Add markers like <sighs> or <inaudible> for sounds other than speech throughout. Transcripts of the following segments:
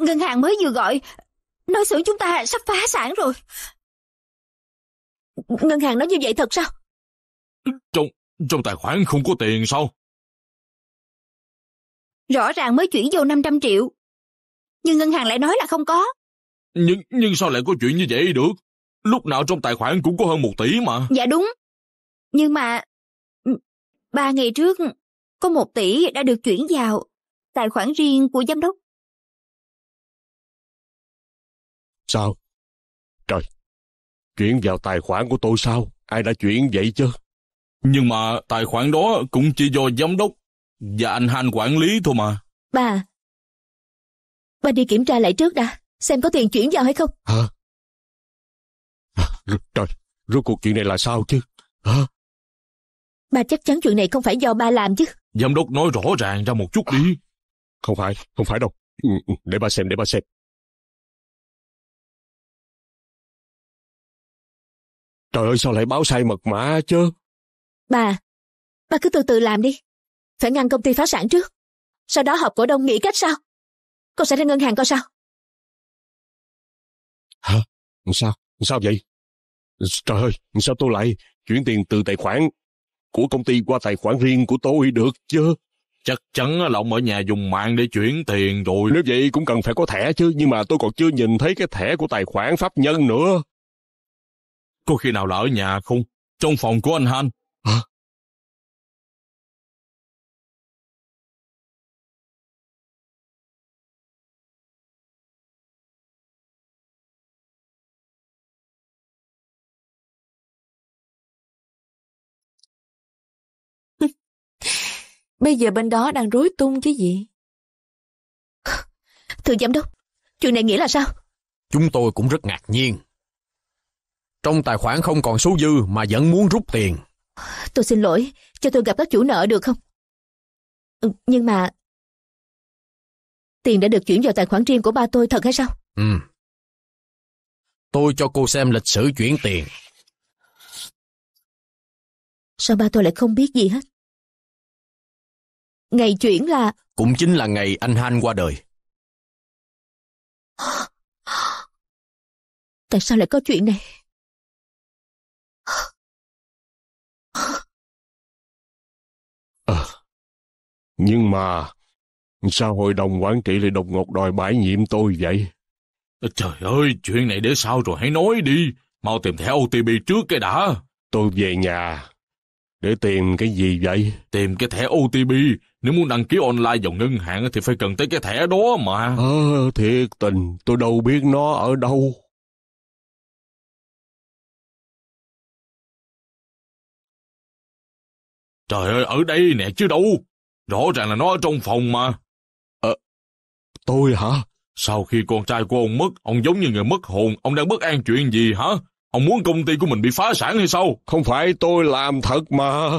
Ngân hàng mới vừa gọi, nói xưởng chúng ta sắp phá sản rồi. Ngân hàng nói như vậy thật sao? Trong, trong tài khoản không có tiền sao? Rõ ràng mới chuyển vô 500 triệu. Nhưng ngân hàng lại nói là không có. Nhưng, nhưng sao lại có chuyện như vậy được? Lúc nào trong tài khoản cũng có hơn một tỷ mà. Dạ đúng. Nhưng mà... Ừ, ba ngày trước, có một tỷ đã được chuyển vào tài khoản riêng của giám đốc Sao? Trời, chuyển vào tài khoản của tôi sao? Ai đã chuyển vậy chứ? Nhưng mà tài khoản đó cũng chỉ do giám đốc và anh Han quản lý thôi mà. Bà, bà đi kiểm tra lại trước đã, xem có tiền chuyển vào hay không. Hả? À, trời, rốt cuộc chuyện này là sao chứ? Hả? Bà chắc chắn chuyện này không phải do ba làm chứ. Giám đốc nói rõ ràng ra một chút đi. À, không phải, không phải đâu. Ừ, ừ, để ba xem, để ba xem. Trời ơi sao lại báo sai mật mã chứ? Bà, bà cứ từ từ làm đi. Phải ngăn công ty phá sản trước. Sau đó họp cổ đông nghĩ cách sao? Con sẽ ra ngân hàng coi sao? Hả? Sao? Sao vậy? Trời ơi, sao tôi lại chuyển tiền từ tài khoản của công ty qua tài khoản riêng của tôi được chứ? Chắc chắn là ông ở nhà dùng mạng để chuyển tiền rồi. Nếu vậy cũng cần phải có thẻ chứ, nhưng mà tôi còn chưa nhìn thấy cái thẻ của tài khoản pháp nhân nữa. Có khi nào là ở nhà không? Trong phòng của anh Han. Hả? <laughs> Bây giờ bên đó đang rối tung chứ gì? Thưa giám đốc, chuyện này nghĩa là sao? Chúng tôi cũng rất ngạc nhiên trong tài khoản không còn số dư mà vẫn muốn rút tiền. Tôi xin lỗi, cho tôi gặp các chủ nợ được không? Ừ, nhưng mà... Tiền đã được chuyển vào tài khoản riêng của ba tôi thật hay sao? Ừ. Tôi cho cô xem lịch sử chuyển tiền. Sao ba tôi lại không biết gì hết? Ngày chuyển là... Cũng chính là ngày anh Han qua đời. Tại sao lại có chuyện này? À, nhưng mà sao hội đồng quản trị lại đột ngột đòi bãi nhiệm tôi vậy? Trời ơi, chuyện này để sao rồi hãy nói đi. Mau tìm thẻ OTP trước cái đã. Tôi về nhà. Để tìm cái gì vậy? Tìm cái thẻ OTP. Nếu muốn đăng ký online vào ngân hàng thì phải cần tới cái thẻ đó mà. Ờ, thiệt tình, tôi đâu biết nó ở đâu. Trời ơi, ở đây nè chứ đâu. Rõ ràng là nó ở trong phòng mà. Ờ, tôi hả? Sau khi con trai của ông mất, ông giống như người mất hồn, ông đang bất an chuyện gì hả? Ông muốn công ty của mình bị phá sản hay sao? Không phải tôi làm thật mà.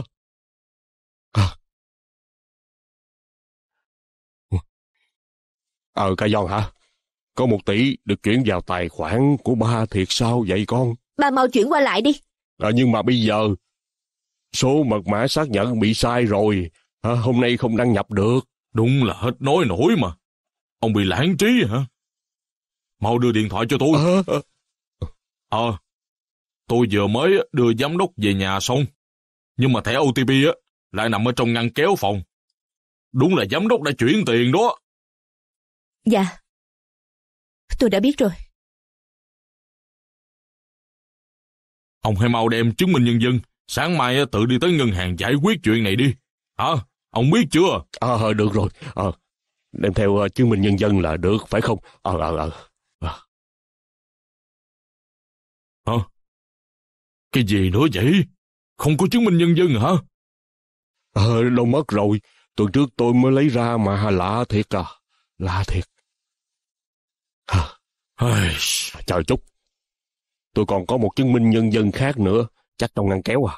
À. Ờ, ca giòn hả? Có một tỷ được chuyển vào tài khoản của ba thiệt sao vậy con? Ba mau chuyển qua lại đi. À, nhưng mà bây giờ Số mật mã xác nhận bị sai rồi. À, hôm nay không đăng nhập được. Đúng là hết nói nổi mà. Ông bị lãng trí hả? Mau đưa điện thoại cho tôi. Ờ, à, tôi vừa mới đưa giám đốc về nhà xong. Nhưng mà thẻ OTP á, lại nằm ở trong ngăn kéo phòng. Đúng là giám đốc đã chuyển tiền đó. Dạ. Tôi đã biết rồi. Ông hãy mau đem chứng minh nhân dân Sáng mai tự đi tới ngân hàng giải quyết chuyện này đi. Hả? Ông biết chưa? Ờ, được rồi. à, đem theo à, chứng minh nhân dân là được, phải không? Ờ, ờ, ờ. Hả? Cái gì nữa vậy? Không có chứng minh nhân dân hả? Ờ, à, đâu mất rồi. Tuần trước tôi mới lấy ra mà lạ thiệt à. Lạ thiệt. Trời chút. Tôi còn có một chứng minh nhân dân khác nữa. Chắc trong ngăn kéo à?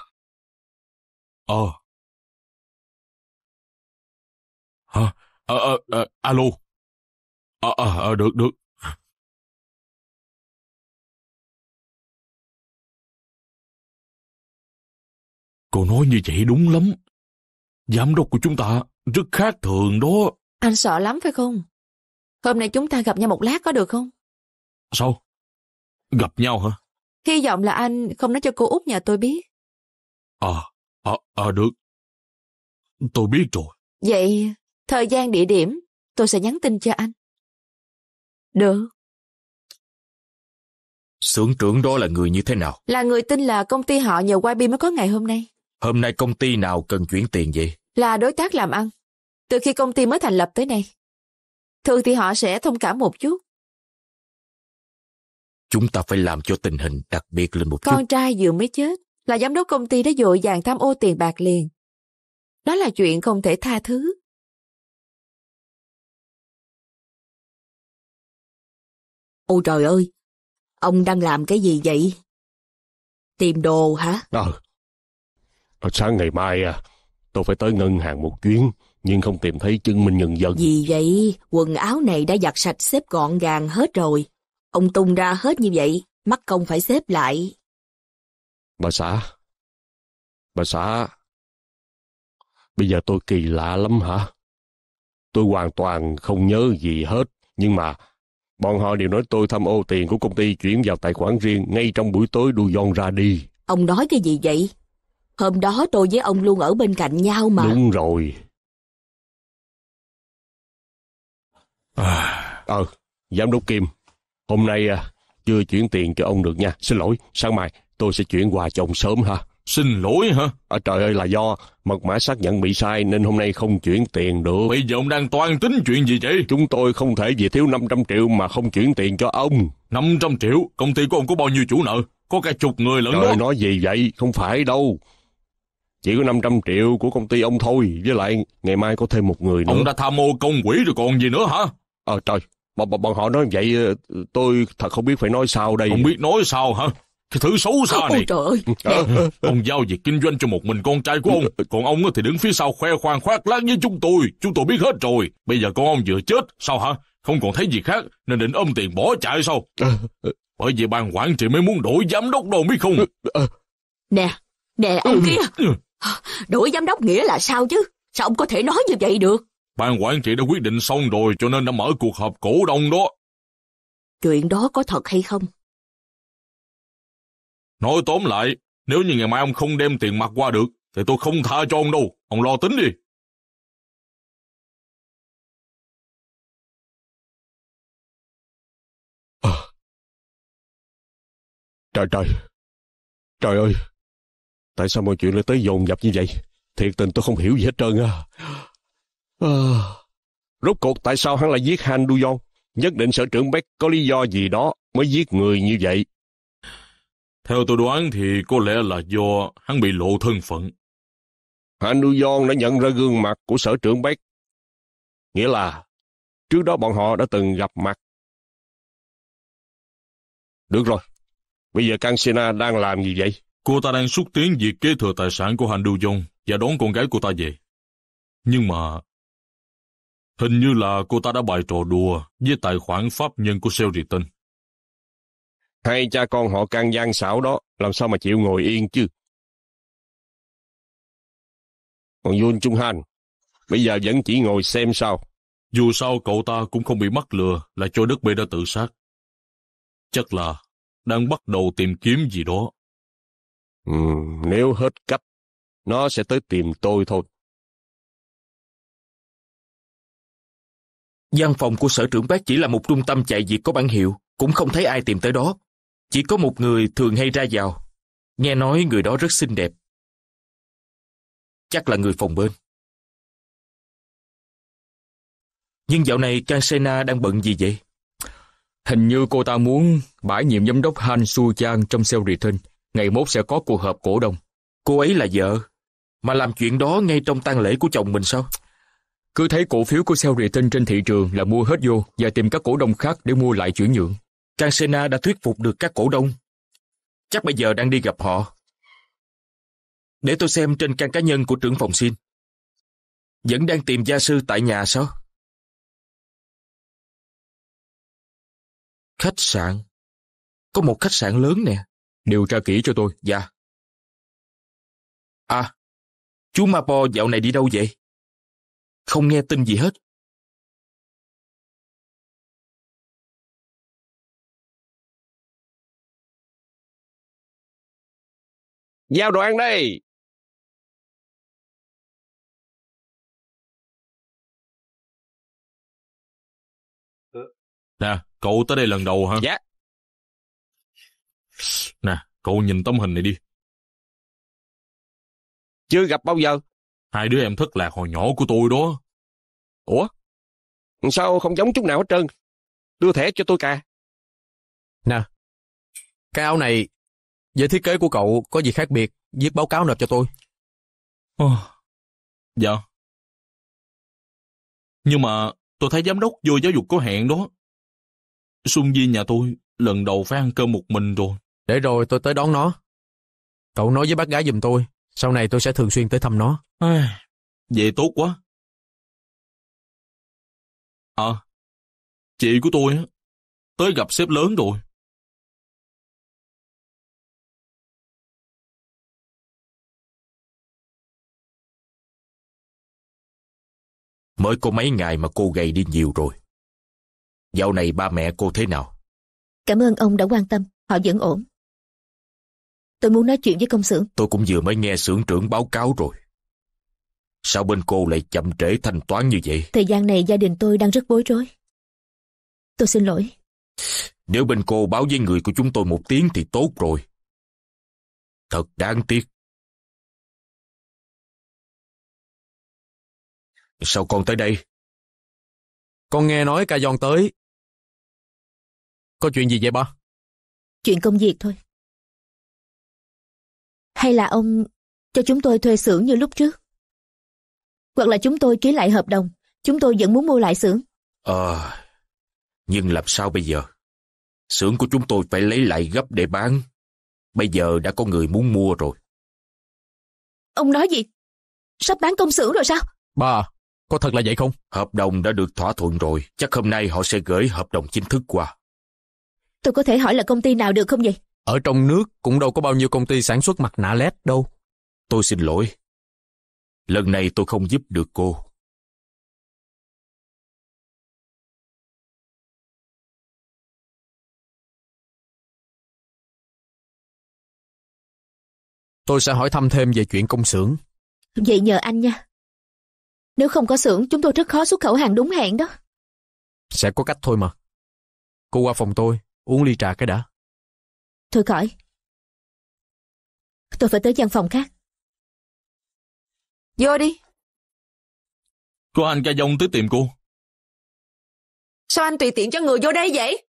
Ờ. Hả? Ờ, ờ, ờ, alo. Ờ, ờ, ờ, được, được. Cô nói như vậy đúng lắm. Giám đốc của chúng ta rất khác thường đó. Anh sợ lắm phải không? Hôm nay chúng ta gặp nhau một lát có được không? Sao? Gặp nhau hả? Hy vọng là anh không nói cho cô út nhà tôi biết. À, à, à được. Tôi biết rồi. Vậy, thời gian địa điểm, tôi sẽ nhắn tin cho anh. Được. Sưởng trưởng đó là người như thế nào? Là người tin là công ty họ nhờ YB mới có ngày hôm nay. Hôm nay công ty nào cần chuyển tiền vậy? Là đối tác làm ăn. Từ khi công ty mới thành lập tới nay. Thường thì họ sẽ thông cảm một chút. Chúng ta phải làm cho tình hình đặc biệt lên một chút. Con trai vừa mới chết, là giám đốc công ty đã dội dàng tham ô tiền bạc liền. Đó là chuyện không thể tha thứ. Ôi trời ơi, ông đang làm cái gì vậy? Tìm đồ hả? Ờ. À, sáng ngày mai à, tôi phải tới ngân hàng một chuyến, nhưng không tìm thấy chứng minh nhân dân. Gì vậy? Quần áo này đã giặt sạch xếp gọn gàng hết rồi. Ông tung ra hết như vậy, mắt công phải xếp lại. Bà xã, bà xã, bây giờ tôi kỳ lạ lắm hả? Tôi hoàn toàn không nhớ gì hết, nhưng mà bọn họ đều nói tôi tham ô tiền của công ty chuyển vào tài khoản riêng ngay trong buổi tối đu giòn ra đi. Ông nói cái gì vậy? Hôm đó tôi với ông luôn ở bên cạnh nhau mà. Đúng rồi. À, ờ, giám đốc Kim, Hôm nay à, chưa chuyển tiền cho ông được nha. Xin lỗi, sáng mai tôi sẽ chuyển quà cho ông sớm ha. Xin lỗi hả? À, trời ơi là do mật mã xác nhận bị sai nên hôm nay không chuyển tiền được. Bây giờ ông đang toan tính chuyện gì vậy? Chúng tôi không thể vì thiếu 500 triệu mà không chuyển tiền cho ông. 500 triệu? Công ty của ông có bao nhiêu chủ nợ? Có cả chục người lẫn trời đó. nói gì vậy? Không phải đâu. Chỉ có 500 triệu của công ty ông thôi. Với lại ngày mai có thêm một người nữa. Ông đã tham ô công quỹ rồi còn gì nữa hả? Ờ à, trời, Bọn, bọn, bọn họ nói vậy ờ, tôi thật không biết phải nói sao đây. Không biết nói sao hả? Cái thứ xấu xa này. Ôi trời ơi. À, ông giao việc kinh doanh cho một mình con trai của ông. Ờ. Còn ông thì đứng phía sau khoe khoang khoác lác với chúng tôi. Chúng tôi biết hết rồi. Bây giờ con ông vừa chết. Sao hả? Không còn thấy gì khác nên định ôm tiền bỏ chạy sao? Bởi vì ban quản trị mới muốn đổi giám đốc đâu biết không? Nè, nè ông ừ. kia. Ừ. Đổi giám đốc nghĩa là sao chứ? Sao ông có thể nói như vậy được? Ban quản trị đã quyết định xong rồi cho nên đã mở cuộc họp cổ đông đó. Chuyện đó có thật hay không? Nói tóm lại, nếu như ngày mai ông không đem tiền mặt qua được, thì tôi không tha cho ông đâu. Ông lo tính đi. À. Trời trời! Trời ơi! Tại sao mọi chuyện lại tới dồn dập như vậy? Thiệt tình tôi không hiểu gì hết trơn á. À. Ờ. Rốt cuộc tại sao hắn lại giết Han Duyon? Nhất định sở trưởng Beck có lý do gì đó mới giết người như vậy. Theo tôi đoán thì có lẽ là do hắn bị lộ thân phận. Han Duyon đã nhận ra gương mặt của sở trưởng Beck. Nghĩa là trước đó bọn họ đã từng gặp mặt. Được rồi, bây giờ Cansina đang làm gì vậy? Cô ta đang xúc tiến việc kế thừa tài sản của Han Duyon và đón con gái của ta về. Nhưng mà Hình như là cô ta đã bày trò đùa với tài khoản pháp nhân của Sheridan. Hai cha con họ càng gian xảo đó, làm sao mà chịu ngồi yên chứ? Còn Yun Trung Han, bây giờ vẫn chỉ ngồi xem sao. Dù sao cậu ta cũng không bị mắc lừa là cho Đức Bê đã tự sát. Chắc là đang bắt đầu tìm kiếm gì đó. Ừ, nếu hết cách, nó sẽ tới tìm tôi thôi. Gian phòng của sở trưởng bác chỉ là một trung tâm chạy việc có bản hiệu, cũng không thấy ai tìm tới đó. Chỉ có một người thường hay ra vào. Nghe nói người đó rất xinh đẹp. Chắc là người phòng bên. Nhưng dạo này Kansena đang bận gì vậy? Hình như cô ta muốn bãi nhiệm giám đốc Han Su Chang trong Seo Return. Ngày mốt sẽ có cuộc họp cổ đông. Cô ấy là vợ, mà làm chuyện đó ngay trong tang lễ của chồng mình sao? Cứ thấy cổ phiếu của Celritin trên thị trường là mua hết vô và tìm các cổ đông khác để mua lại chuyển nhượng. Cansena đã thuyết phục được các cổ đông. Chắc bây giờ đang đi gặp họ. Để tôi xem trên căn cá nhân của trưởng phòng xin. Vẫn đang tìm gia sư tại nhà sao? Khách sạn. Có một khách sạn lớn nè. Điều tra kỹ cho tôi, dạ. À, chú Mapo dạo này đi đâu vậy? không nghe tin gì hết. Giao đồ ăn đây! Nè, cậu tới đây lần đầu hả? Dạ. Nè, cậu nhìn tấm hình này đi. Chưa gặp bao giờ. Hai đứa em thất lạc hồi nhỏ của tôi đó. Ủa? Sao không giống chút nào hết trơn? Đưa thẻ cho tôi cả. Nè, cái áo này, về thiết kế của cậu có gì khác biệt, viết báo cáo nộp cho tôi. Ồ, oh, dạ. Nhưng mà tôi thấy giám đốc vô giáo dục có hẹn đó. Xuân Di nhà tôi lần đầu phải ăn cơm một mình rồi. Để rồi tôi tới đón nó. Cậu nói với bác gái giùm tôi, sau này tôi sẽ thường xuyên tới thăm nó. À, vậy tốt quá. À, chị của tôi tới gặp sếp lớn rồi. Mới có mấy ngày mà cô gầy đi nhiều rồi. Dạo này ba mẹ cô thế nào? Cảm ơn ông đã quan tâm, họ vẫn ổn. Tôi muốn nói chuyện với công xưởng. Tôi cũng vừa mới nghe xưởng trưởng báo cáo rồi. Sao bên cô lại chậm trễ thanh toán như vậy? Thời gian này gia đình tôi đang rất bối rối. Tôi xin lỗi. Nếu bên cô báo với người của chúng tôi một tiếng thì tốt rồi. Thật đáng tiếc. Sao con tới đây? Con nghe nói ca giòn tới. Có chuyện gì vậy ba? Chuyện công việc thôi. Hay là ông cho chúng tôi thuê xưởng như lúc trước? Hoặc là chúng tôi ký lại hợp đồng, chúng tôi vẫn muốn mua lại xưởng. Ờ, nhưng làm sao bây giờ? Xưởng của chúng tôi phải lấy lại gấp để bán. Bây giờ đã có người muốn mua rồi. Ông nói gì? Sắp bán công xưởng rồi sao? Bà, có thật là vậy không? Hợp đồng đã được thỏa thuận rồi, chắc hôm nay họ sẽ gửi hợp đồng chính thức qua. Tôi có thể hỏi là công ty nào được không vậy? Ở trong nước cũng đâu có bao nhiêu công ty sản xuất mặt nạ LED đâu. Tôi xin lỗi. Lần này tôi không giúp được cô. Tôi sẽ hỏi thăm thêm về chuyện công xưởng. Vậy nhờ anh nha. Nếu không có xưởng, chúng tôi rất khó xuất khẩu hàng đúng hẹn đó. Sẽ có cách thôi mà. Cô qua phòng tôi, uống ly trà cái đã. Thôi khỏi. Tôi phải tới văn phòng khác. Vô đi. Có anh ca dông tới tìm cô. Sao anh tùy tiện cho người vô đây vậy?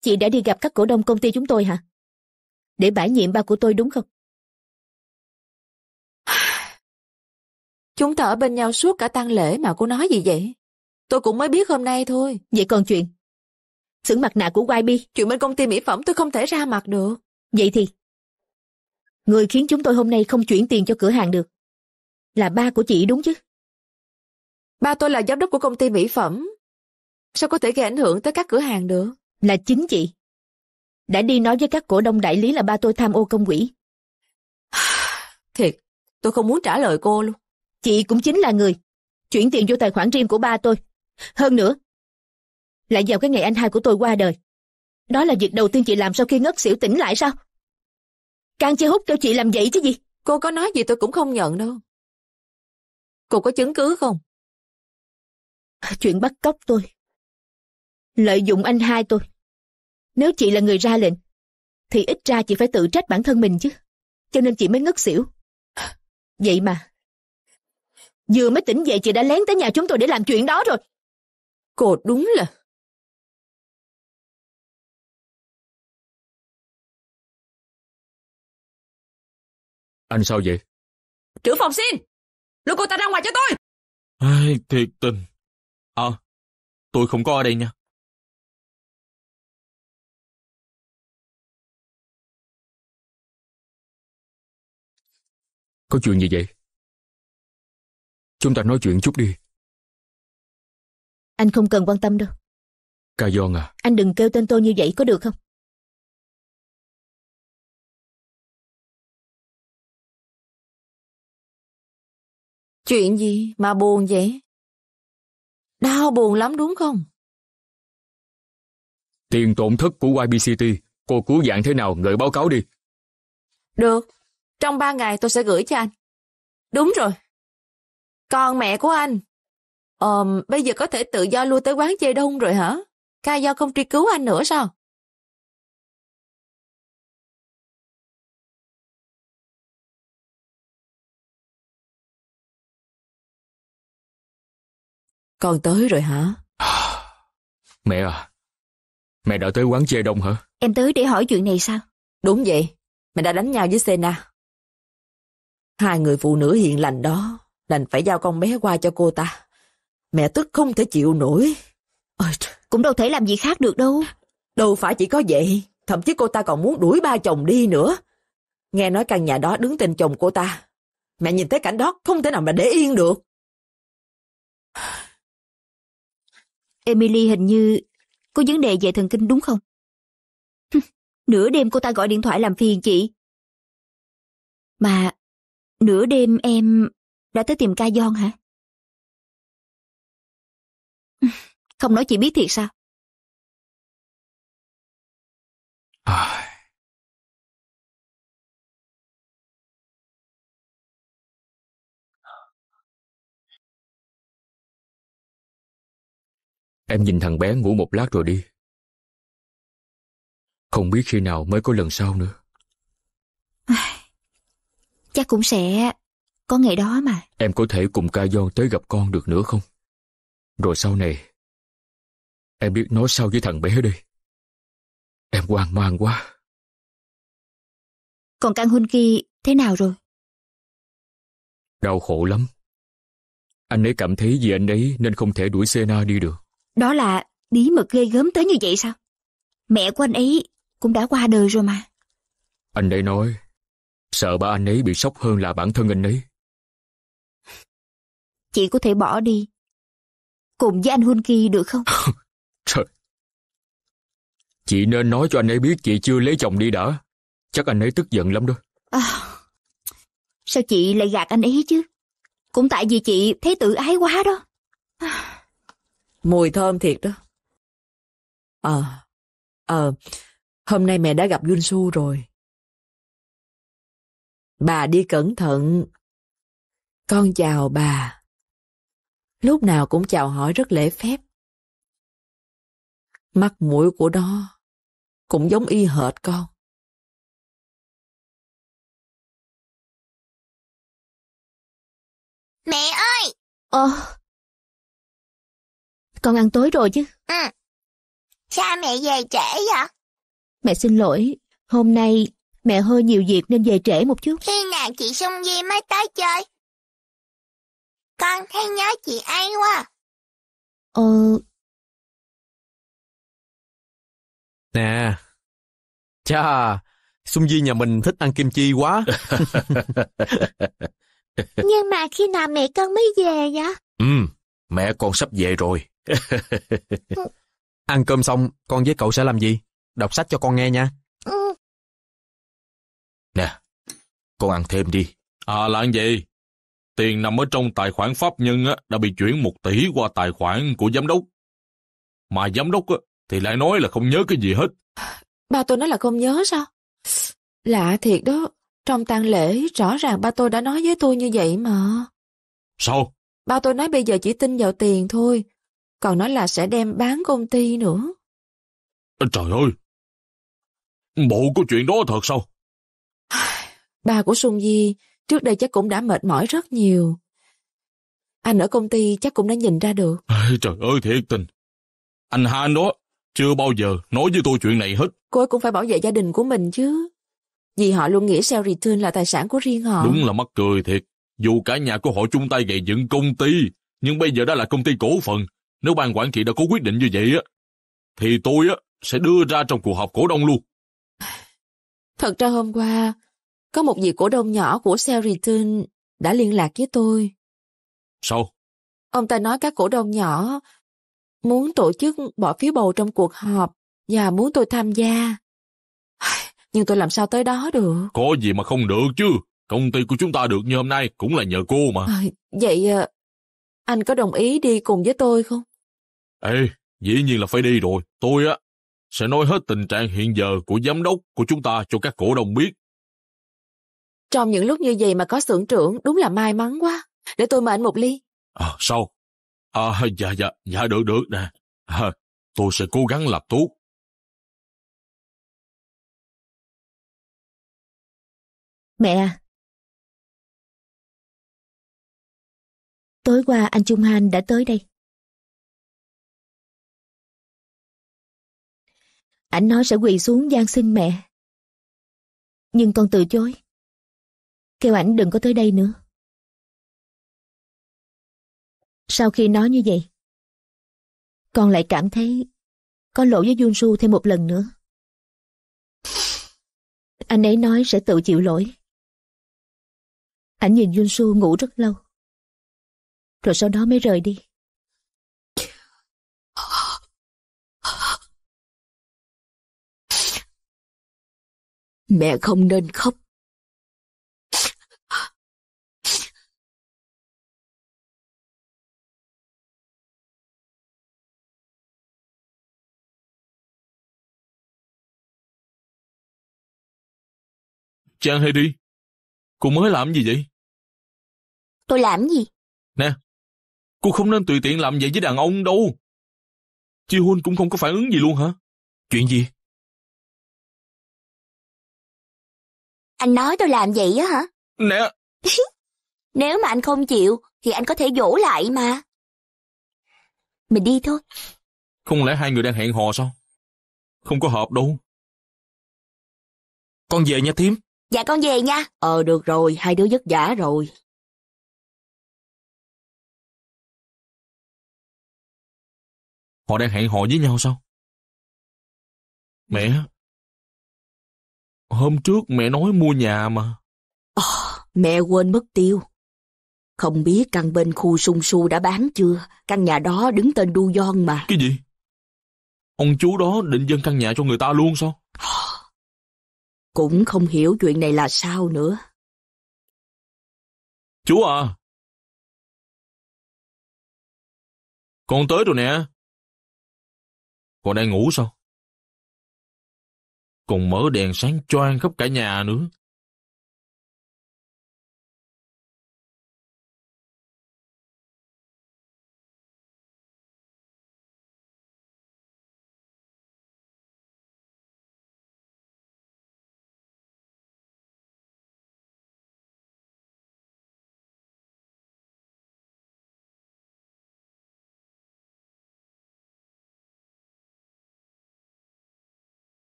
Chị đã đi gặp các cổ đông công ty chúng tôi hả? Để bãi nhiệm ba của tôi đúng không? Chúng ta ở bên nhau suốt cả tang lễ mà cô nói gì vậy? Tôi cũng mới biết hôm nay thôi. Vậy còn chuyện? Xưởng mặt nạ của YB. Chuyện bên công ty mỹ phẩm tôi không thể ra mặt được. Vậy thì? Người khiến chúng tôi hôm nay không chuyển tiền cho cửa hàng được. Là ba của chị đúng chứ? Ba tôi là giám đốc của công ty mỹ phẩm. Sao có thể gây ảnh hưởng tới các cửa hàng được? Là chính chị. Đã đi nói với các cổ đông đại lý là ba tôi tham ô công quỹ. <sighs> Thiệt, tôi không muốn trả lời cô luôn chị cũng chính là người chuyển tiền vô tài khoản riêng của ba tôi. Hơn nữa, lại vào cái ngày anh hai của tôi qua đời. Đó là việc đầu tiên chị làm sau khi ngất xỉu tỉnh lại sao? Càng chưa hút kêu chị làm vậy chứ gì? Cô có nói gì tôi cũng không nhận đâu. Cô có chứng cứ không? Chuyện bắt cóc tôi. Lợi dụng anh hai tôi. Nếu chị là người ra lệnh, thì ít ra chị phải tự trách bản thân mình chứ. Cho nên chị mới ngất xỉu. Vậy mà, vừa mới tỉnh dậy chị đã lén tới nhà chúng tôi để làm chuyện đó rồi cô đúng là anh sao vậy trưởng phòng xin lôi cô ta ra ngoài cho tôi ai thiệt tình ờ à, tôi không có ở đây nha có chuyện gì vậy Chúng ta nói chuyện chút đi. Anh không cần quan tâm đâu. Cà giòn à? Anh đừng kêu tên tôi như vậy có được không? Chuyện gì mà buồn vậy? Đau buồn lắm đúng không? Tiền tổn thất của YBCT, cô cứu dạng thế nào gửi báo cáo đi. Được, trong ba ngày tôi sẽ gửi cho anh. Đúng rồi, còn mẹ của anh. Ờm, bây giờ có thể tự do lui tới quán chơi đông rồi hả? Ca do không truy cứu anh nữa sao? Con tới rồi hả? Mẹ à, mẹ đã tới quán chơi đông hả? Em tới để hỏi chuyện này sao? Đúng vậy, mẹ đã đánh nhau với Sena. Hai người phụ nữ hiện lành đó đành phải giao con bé qua cho cô ta. Mẹ tức không thể chịu nổi. Ôi, cũng đâu thể làm gì khác được đâu. Đâu phải chỉ có vậy, thậm chí cô ta còn muốn đuổi ba chồng đi nữa. Nghe nói căn nhà đó đứng tên chồng cô ta. Mẹ nhìn thấy cảnh đó không thể nào mà để yên được. Emily hình như có vấn đề về thần kinh đúng không? nửa đêm cô ta gọi điện thoại làm phiền chị. Mà nửa đêm em đã tới tìm ca giòn hả? Không nói chị biết thiệt sao? À... Em nhìn thằng bé ngủ một lát rồi đi. Không biết khi nào mới có lần sau nữa. chắc cũng sẽ có ngày đó mà. Em có thể cùng ca do tới gặp con được nữa không? Rồi sau này, em biết nói sao với thằng bé đi. Em hoang mang quá. Còn căn huynh Ki thế nào rồi? Đau khổ lắm. Anh ấy cảm thấy vì anh ấy nên không thể đuổi Sena đi được. Đó là bí mật ghê gớm tới như vậy sao? Mẹ của anh ấy cũng đã qua đời rồi mà. Anh ấy nói, sợ ba anh ấy bị sốc hơn là bản thân anh ấy chị có thể bỏ đi. Cùng với anh Hun Ki được không? <laughs> Trời! Chị nên nói cho anh ấy biết chị chưa lấy chồng đi đã. Chắc anh ấy tức giận lắm đó. À, sao chị lại gạt anh ấy chứ? Cũng tại vì chị thấy tự ái quá đó. À. Mùi thơm thiệt đó. Ờ, ờ, hôm nay mẹ đã gặp Yun Su rồi. Bà đi cẩn thận. Con chào bà lúc nào cũng chào hỏi rất lễ phép. Mắt mũi của nó cũng giống y hệt con. Mẹ ơi! Ờ... Con ăn tối rồi chứ? Ừ. Sao mẹ về trễ vậy? Mẹ xin lỗi, hôm nay mẹ hơi nhiều việc nên về trễ một chút. Khi nào chị Sung Di mới tới chơi? Con thấy nhớ chị ấy quá. Ờ... Nè, cha, xuân Di nhà mình thích ăn kim chi quá. <laughs> Nhưng mà khi nào mẹ con mới về vậy? Ừ, mẹ con sắp về rồi. Ừ. ăn cơm xong, con với cậu sẽ làm gì? Đọc sách cho con nghe nha. Ừ. Nè, con ăn thêm đi. À, là ăn gì? tiền nằm ở trong tài khoản pháp nhân đã bị chuyển một tỷ qua tài khoản của giám đốc. Mà giám đốc thì lại nói là không nhớ cái gì hết. Ba tôi nói là không nhớ sao? Lạ thiệt đó, trong tang lễ rõ ràng ba tôi đã nói với tôi như vậy mà. Sao? Ba tôi nói bây giờ chỉ tin vào tiền thôi, còn nói là sẽ đem bán công ty nữa. Trời ơi! Bộ có chuyện đó thật sao? <sighs> Ba của Xuân Di Trước đây chắc cũng đã mệt mỏi rất nhiều. Anh ở công ty chắc cũng đã nhìn ra được. trời ơi thiệt tình. Anh Han đó chưa bao giờ nói với tôi chuyện này hết. Cô ấy cũng phải bảo vệ gia đình của mình chứ. Vì họ luôn nghĩ Shell Return là tài sản của riêng họ. Đúng là mắc cười thiệt. Dù cả nhà của họ chung tay gây dựng công ty, nhưng bây giờ đã là công ty cổ phần. Nếu ban quản trị đã có quyết định như vậy á, thì tôi á sẽ đưa ra trong cuộc họp cổ đông luôn. Thật ra hôm qua, có một vị cổ đông nhỏ của Sheraton đã liên lạc với tôi. Sao? Ông ta nói các cổ đông nhỏ muốn tổ chức bỏ phiếu bầu trong cuộc họp và muốn tôi tham gia. <sighs> Nhưng tôi làm sao tới đó được? Có gì mà không được chứ. Công ty của chúng ta được như hôm nay cũng là nhờ cô mà. À, vậy ờ, anh có đồng ý đi cùng với tôi không? Ê, dĩ nhiên là phải đi rồi. Tôi á sẽ nói hết tình trạng hiện giờ của giám đốc của chúng ta cho các cổ đông biết trong những lúc như vậy mà có xưởng trưởng đúng là may mắn quá. Để tôi mời anh một ly. À, sao? À, dạ, dạ, dạ, được, được nè. À, tôi sẽ cố gắng làm tốt. Mẹ à. Tối qua anh Trung Han đã tới đây. Anh nói sẽ quỳ xuống gian xin mẹ. Nhưng con từ chối kêu ảnh đừng có tới đây nữa. Sau khi nói như vậy, con lại cảm thấy có lỗi với Junsu thêm một lần nữa. Anh ấy nói sẽ tự chịu lỗi. Ảnh nhìn Junsu ngủ rất lâu. Rồi sau đó mới rời đi. Mẹ không nên khóc. hay đi? cô mới làm gì vậy? Tôi làm gì? Nè, cô không nên tùy tiện làm vậy với đàn ông đâu. Chi Huynh cũng không có phản ứng gì luôn hả? Chuyện gì? Anh nói tôi làm vậy á hả? Nè. <laughs> Nếu mà anh không chịu, thì anh có thể dỗ lại mà. Mình đi thôi. Không lẽ hai người đang hẹn hò sao? Không có hợp đâu. Con về nha thím. Dạ con về nha. Ờ được rồi, hai đứa vất vả rồi. Họ đang hẹn hò với nhau sao? Mẹ, hôm trước mẹ nói mua nhà mà. Ồ, ờ, mẹ quên mất tiêu. Không biết căn bên khu sung su đã bán chưa, căn nhà đó đứng tên Du Don mà. Cái gì? Ông chú đó định dâng căn nhà cho người ta luôn sao? Cũng không hiểu chuyện này là sao nữa. Chú à! Con tới rồi nè! Con đang ngủ sao? Còn mở đèn sáng choang khắp cả nhà nữa.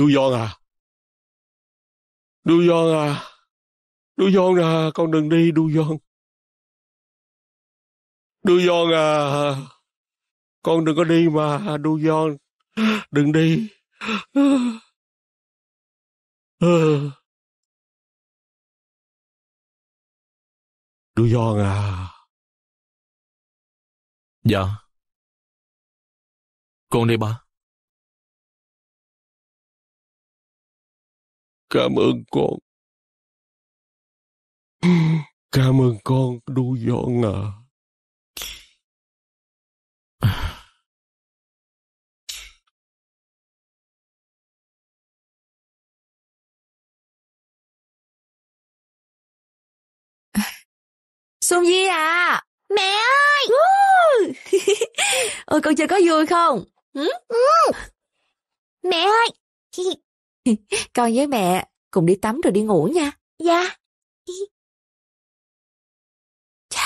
Đu Giòn à? Đu Giòn à? Đu Giòn à, con đừng đi Đu Giòn. Đu Giòn à, con đừng có đi mà, Đu Giòn, đừng đi. Đu Giòn à. Dạ. Con đi ba. Cảm ơn con. <sighs> Cảm ơn con, đu dọn à. Xuân Di à Mẹ ơi <laughs> Ôi con chơi có vui không ừ? Mẹ ơi <laughs> Con với mẹ cùng đi tắm rồi đi ngủ nha. Dạ. Chà.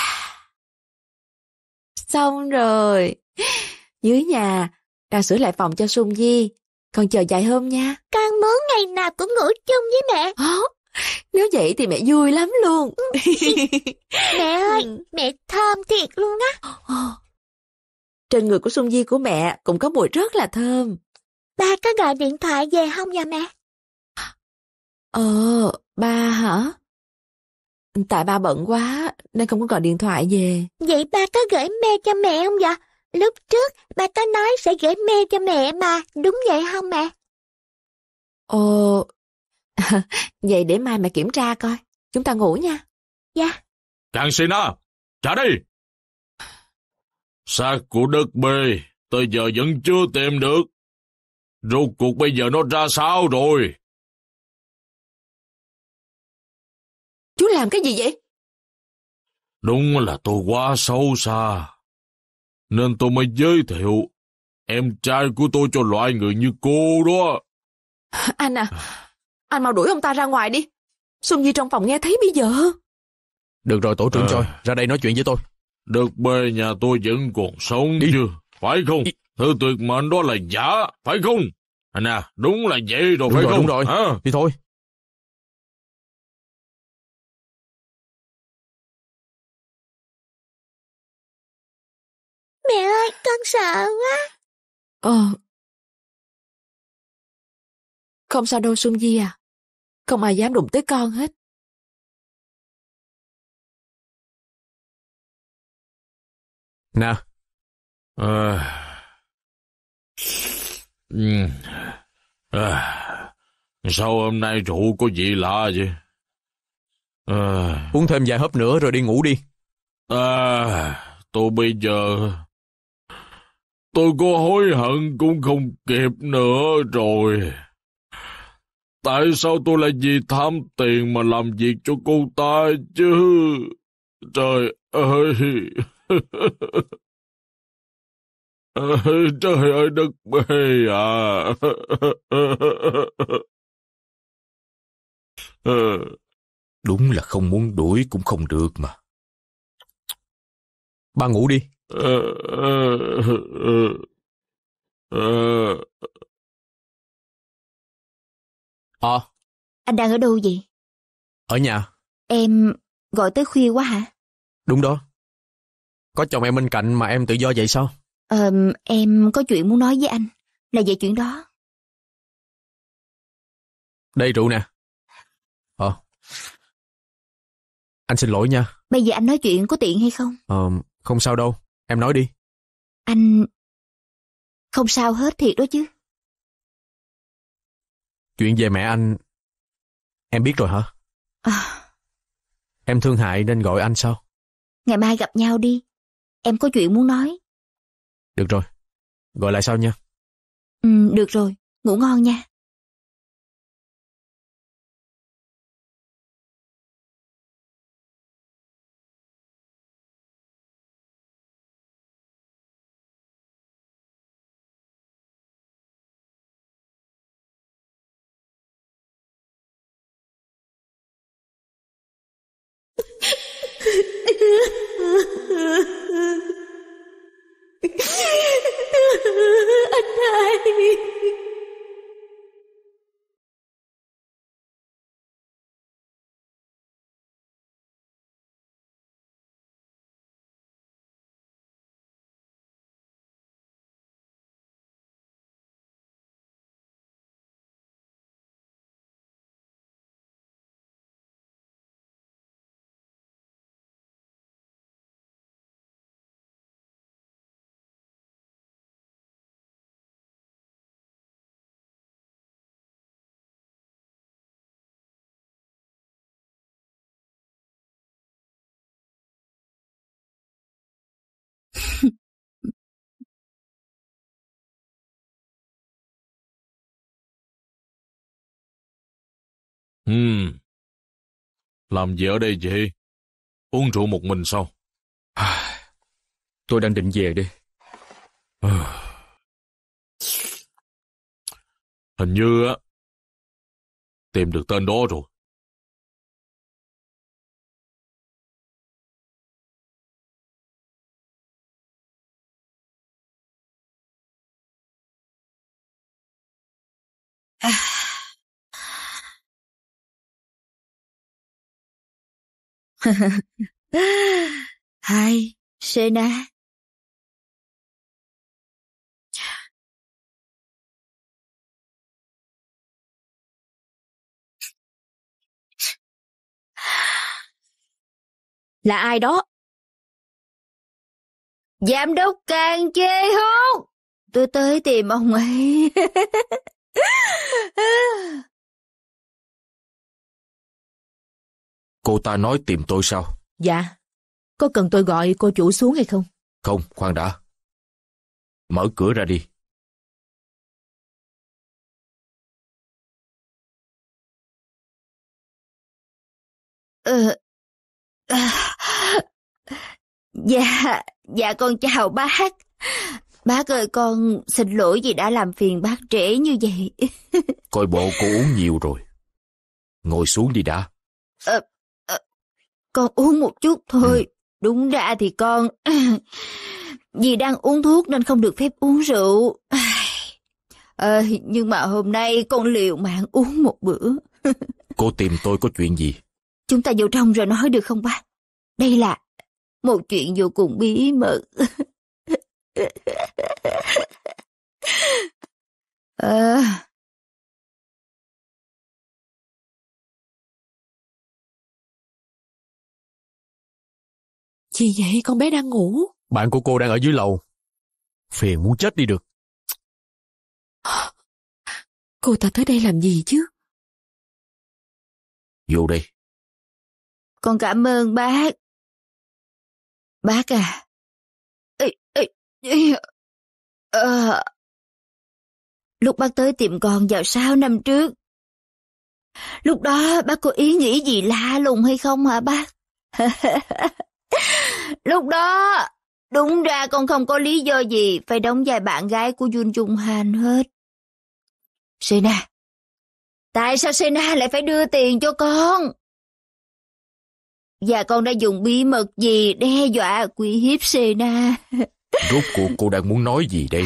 Xong rồi. Dưới nhà, ra sửa lại phòng cho Sung Di. Con chờ dài hôm nha. Con muốn ngày nào cũng ngủ chung với mẹ. Ồ, nếu vậy thì mẹ vui lắm luôn. Ừ. mẹ <laughs> ừ. ơi, mẹ thơm thiệt luôn á. Trên người của Sung Di của mẹ cũng có mùi rất là thơm. Ba có gọi điện thoại về không vậy mẹ? Ờ, ba hả? Tại ba bận quá, nên không có gọi điện thoại về. Vậy ba có gửi mail cho mẹ không vậy? Lúc trước, ba có nói sẽ gửi mail cho mẹ mà, đúng vậy không mẹ? Ồ, <laughs> vậy để mai mẹ kiểm tra coi. Chúng ta ngủ nha. Dạ. Càng xin à, trả đi. Xác của đất b tới giờ vẫn chưa tìm được rốt cuộc bây giờ nó ra sao rồi? Chú làm cái gì vậy? Đúng là tôi quá xấu xa, nên tôi mới giới thiệu em trai của tôi cho loại người như cô đó. Anh à, anh mau đuổi ông ta ra ngoài đi. Xuân Nhi trong phòng nghe thấy bây giờ. Được rồi tổ trưởng à, ờ. rồi, ra đây nói chuyện với tôi. Được bê nhà tôi vẫn còn sống đi. chứ, phải không? Đi. Thứ tuyệt mệnh đó là giả, phải không? Anh à, đúng là vậy rồi đúng phải rồi, không? Đúng rồi, à. đi thôi. Mẹ ơi, con sợ quá. Ờ. Không sao đâu Xuân Di à. Không ai dám đụng tới con hết. Nè. À, Ừ. À, sao hôm nay rượu có gì lạ vậy? À. Uống thêm vài hớp nữa rồi đi ngủ đi. À, tôi bây giờ... Tôi có hối hận cũng không kịp nữa rồi. Tại sao tôi lại vì tham tiền mà làm việc cho cô ta chứ? Trời ơi! <laughs> <laughs> trời ơi đất mê à <laughs> đúng là không muốn đuổi cũng không được mà ba ngủ đi ờ à. anh đang ở đâu vậy ở nhà em gọi tới khuya quá hả đúng đó có chồng em bên cạnh mà em tự do vậy sao Ờ, em có chuyện muốn nói với anh, là về chuyện đó. Đây rượu nè. Ờ. Anh xin lỗi nha. Bây giờ anh nói chuyện có tiện hay không? Ờ, không sao đâu, em nói đi. Anh... Không sao hết thiệt đó chứ. Chuyện về mẹ anh... Em biết rồi hả? À... Em thương hại nên gọi anh sao? Ngày mai gặp nhau đi. Em có chuyện muốn nói. Được rồi, gọi lại sau nha. Ừ, được rồi, ngủ ngon nha. Ha ha ha. <laughs> baby. Ừm. Hmm. Làm gì ở đây vậy? Uống rượu một mình sao? tôi đang định về đi. Ờ. Hình như á, tìm được tên đó rồi. <laughs> Hai, Sena. Là ai đó? Giám đốc càng chê hôn. Tôi tới tìm ông ấy. <laughs> Cô ta nói tìm tôi sao? Dạ. Có cần tôi gọi cô chủ xuống hay không? Không, khoan đã. Mở cửa ra đi. Ờ... dạ, dạ con chào bác. Bác ơi con xin lỗi vì đã làm phiền bác trễ như vậy. Coi bộ cô uống nhiều rồi. Ngồi xuống đi đã. Ờ, con uống một chút thôi. Ừ. Đúng ra thì con... <coughs> Vì đang uống thuốc nên không được phép uống rượu. À, <sighs> nhưng mà hôm nay con liều mạng uống một bữa. <laughs> Cô tìm tôi có chuyện gì? Chúng ta vô trong rồi nói được không bác? Đây là một chuyện vô cùng bí mật. à, <laughs> Gì vậy con bé đang ngủ? Bạn của cô đang ở dưới lầu. Phiền muốn chết đi được. <gasps> Cô ta tới đây làm gì chứ? Vô đây. Con cảm ơn bác. Bác à. Ê, ê, ê, à. Lúc bác tới tìm con vào sáu năm trước, Lúc đó bác có ý nghĩ gì la lùng hay không hả bác? <laughs> Lúc đó, đúng ra con không có lý do gì phải đóng vai bạn gái của Jun Jung Han hết. Sena, tại sao Sena lại phải đưa tiền cho con? Và con đã dùng bí mật gì đe dọa quỷ hiếp Sena? <laughs> Rốt cuộc cô đang muốn nói gì đây?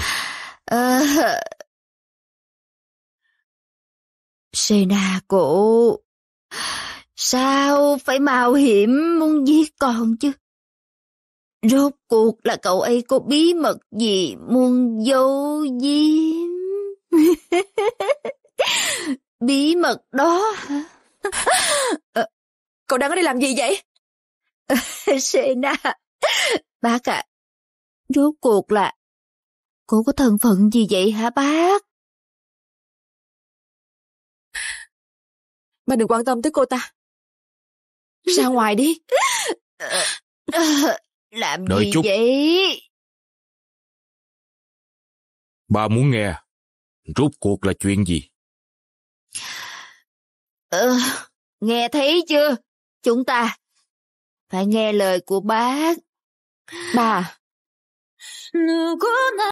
À... Sena cô Sao phải mạo hiểm muốn giết con chứ? Rốt cuộc là cậu ấy có bí mật gì muốn giấu giếm? <laughs> bí mật đó hả? Ờ, cậu đang ở đây làm gì vậy? <laughs> Sena, bác ạ, rốt cuộc là cô có thân phận gì vậy hả bác? Bà đừng quan tâm tới cô ta. Ra ngoài đi. <laughs> Ờ, ờ, làm Đợi gì chút. vậy? Ba muốn nghe, rốt cuộc là chuyện gì? Ờ, nghe thấy chưa? Chúng ta phải nghe lời của bác. Bà.